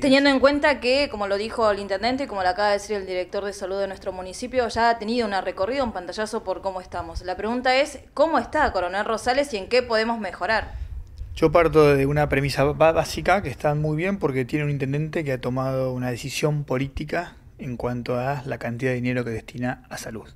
Teniendo en cuenta que, como lo dijo el intendente y como lo acaba de decir el director de salud de nuestro municipio, ya ha tenido una recorrida, un pantallazo por cómo estamos. La pregunta es, ¿cómo está Coronel Rosales y en qué podemos mejorar? Yo parto de una premisa básica que está muy bien porque tiene un intendente que ha tomado una decisión política en cuanto a la cantidad de dinero que destina a salud.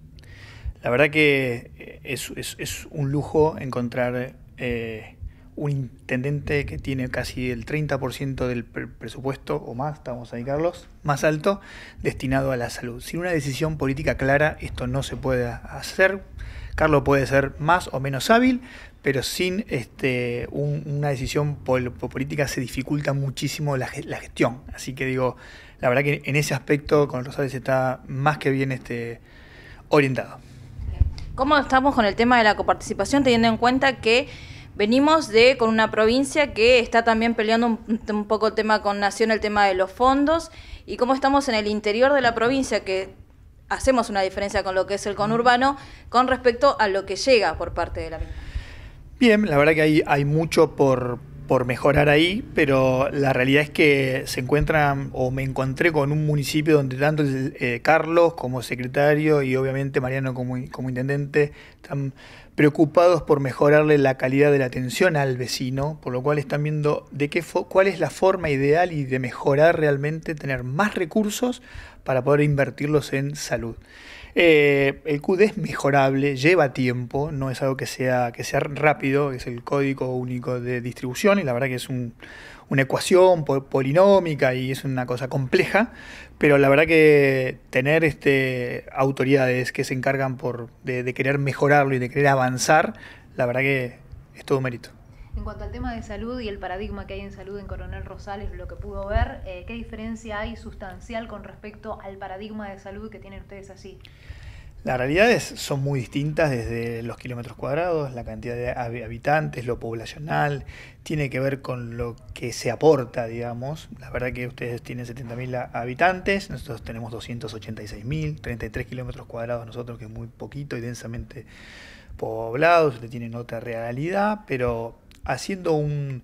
La verdad que eh, es, un lujo encontrar... Eh, un intendente que tiene casi el 30% del presupuesto o más, estamos ahí Carlos, más alto, destinado a la salud. Sin una decisión política clara esto no se puede hacer. Carlos puede ser más o menos hábil, pero sin este, una decisión política se dificulta muchísimo la, gestión. Así que digo, la verdad que en ese aspecto con Rosales está más que bien este, orientado. ¿Cómo estamos con el tema de la coparticipación teniendo en cuenta que Venimos de con una provincia que está también peleando un, poco el tema con Nación, el tema de los fondos, y cómo estamos en el interior de la provincia, que hacemos una diferencia con lo que es el conurbano, con respecto a lo que llega por parte de la misma. Bien, la verdad que hay, hay mucho por, por mejorar ahí, pero la realidad es que se encuentran o me encontré con un municipio donde tanto eh, Carlos como secretario y obviamente Mariano como, como intendente están preocupados por mejorarle la calidad de la atención al vecino, por lo cual están viendo de qué cuál es la forma ideal y de mejorar realmente, tener más recursos para poder invertirlos en salud. Eh, el CUD es mejorable, lleva tiempo, no es algo que sea, que sea rápido, es el código único de distribución y la verdad que es un, una ecuación polinómica y es una cosa compleja, pero la verdad que tener este, autoridades que se encargan por, de, querer mejorarlo y de querer avanzar, la verdad que es todo un mérito. En cuanto al tema de salud y el paradigma que hay en salud en Coronel Rosales, lo que pudo ver, eh, ¿qué diferencia hay sustancial con respecto al paradigma de salud que tienen ustedes así? Las realidades son muy distintas desde los kilómetros cuadrados, la cantidad de habitantes, lo poblacional, tiene que ver con lo que se aporta, digamos. La verdad que ustedes tienen 70.000 habitantes, nosotros tenemos 286.000, 33 kilómetros cuadrados nosotros, que es muy poquito y densamente poblado, ustedes tienen otra realidad, pero haciendo un,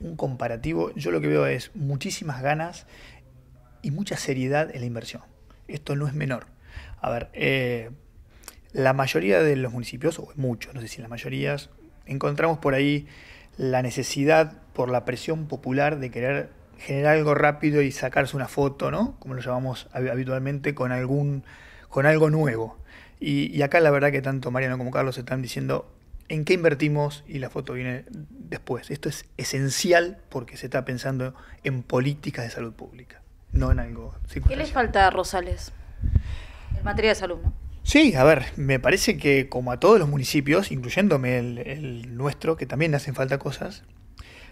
un comparativo, yo lo que veo es muchísimas ganas y mucha seriedad en la inversión. Esto no es menor. A ver, eh, la mayoría de los municipios, o muchos, no sé si las mayorías, encontramos por ahí la necesidad por la presión popular de querer generar algo rápido y sacarse una foto, ¿no? Como lo llamamos habitualmente, con algún con algo nuevo. Y, y acá la verdad que tanto Mariano como Carlos están diciendo en qué invertimos y la foto viene después. Esto es esencial porque se está pensando en políticas de salud pública, no en algo. ¿Qué les falta a Rosales? materia de salud, ¿no? Sí, a ver, me parece que como a todos los municipios, incluyéndome el, nuestro, que también le hacen falta cosas,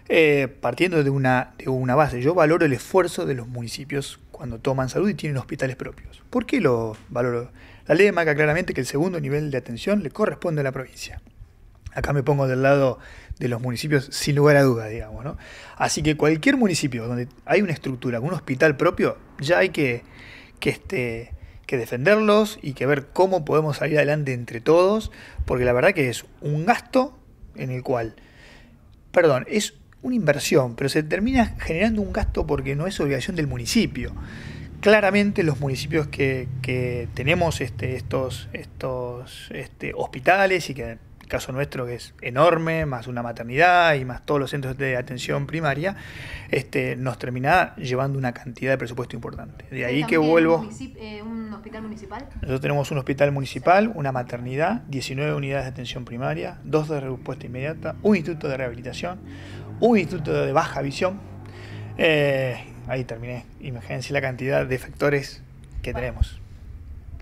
eh, partiendo de una, una base, yo valoro el esfuerzo de los municipios cuando toman salud y tienen hospitales propios. ¿Por qué lo valoro? La ley marca claramente que el segundo nivel de atención le corresponde a la provincia. Acá me pongo del lado de los municipios sin lugar a dudas, digamos, ¿no? Así que cualquier municipio donde hay una estructura, un hospital propio, ya hay que, que este, que defenderlos y que ver cómo podemos salir adelante entre todos, porque la verdad que es un gasto en el cual, perdón, es una inversión, pero se termina generando un gasto porque no es obligación del municipio. Claramente los municipios que, tenemos este, estos, estos este, hospitales y que caso nuestro que es enorme, más una maternidad y más todos los centros de atención primaria, este, nos termina llevando una cantidad de presupuesto importante. De ahí que vuelvo... Eh, ¿Un hospital municipal? Nosotros tenemos un hospital municipal, una maternidad, 19 unidades de atención primaria, dos de respuesta inmediata, un instituto de rehabilitación, un instituto de baja visión. Eh, ahí terminé. Imagínense la cantidad de factores que tenemos.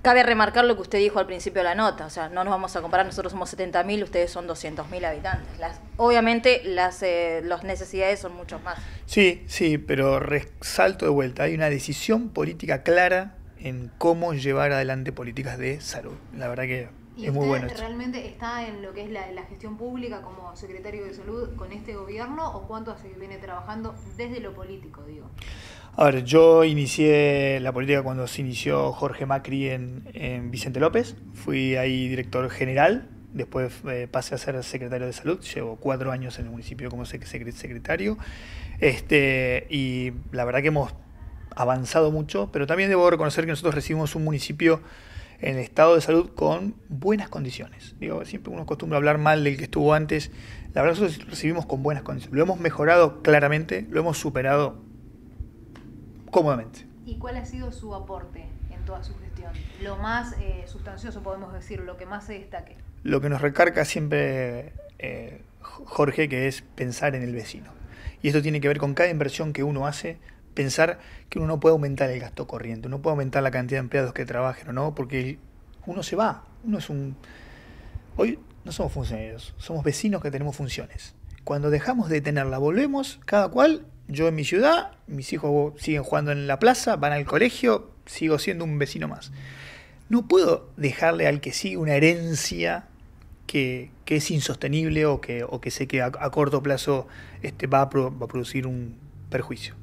Cabe remarcar lo que usted dijo al principio de la nota, o sea, no nos vamos a comparar, nosotros somos 70.000, ustedes son 200.000 habitantes. Las, obviamente las, eh, necesidades son muchos más. Sí, sí, pero resalto de vuelta, hay una decisión política clara en cómo llevar adelante políticas de salud. La verdad que es muy bueno. Esto. ¿Realmente está en lo que es la, gestión pública como secretario de salud con este gobierno o cuánto hace que viene trabajando desde lo político, digo? A ver, yo inicié la política cuando se inició Jorge Macri en, Vicente López. Fui ahí director general. Después eh, pasé a ser secretario de salud. Llevo cuatro años en el municipio como secretario. Este, y la verdad que hemos avanzado mucho, pero también debo reconocer que nosotros recibimos un municipio en estado de salud con buenas condiciones. Digo, siempre uno acostumbra hablar mal del que estuvo antes. La verdad, nosotros recibimos con buenas condiciones. Lo hemos mejorado claramente, lo hemos superado cómodamente. ¿Y cuál ha sido su aporte en toda su gestión? Lo más eh, sustancioso, podemos decir, lo que más se destaque. Lo que nos recarga siempre eh, Jorge, que es pensar en el vecino. Y esto tiene que ver con cada inversión que uno hace, pensar que uno no puede aumentar el gasto corriente, uno puede aumentar la cantidad de empleados que trabajen o no, porque uno se va, uno es un... Hoy no somos funcionarios, somos vecinos que tenemos funciones. Cuando dejamos de tenerla, volvemos cada cual yo en mi ciudad, mis hijos siguen jugando en la plaza, van al colegio, sigo siendo un vecino más. No puedo dejarle al que sigue una herencia que, es insostenible o que, o que sé que a, corto plazo este, va a producir un perjuicio.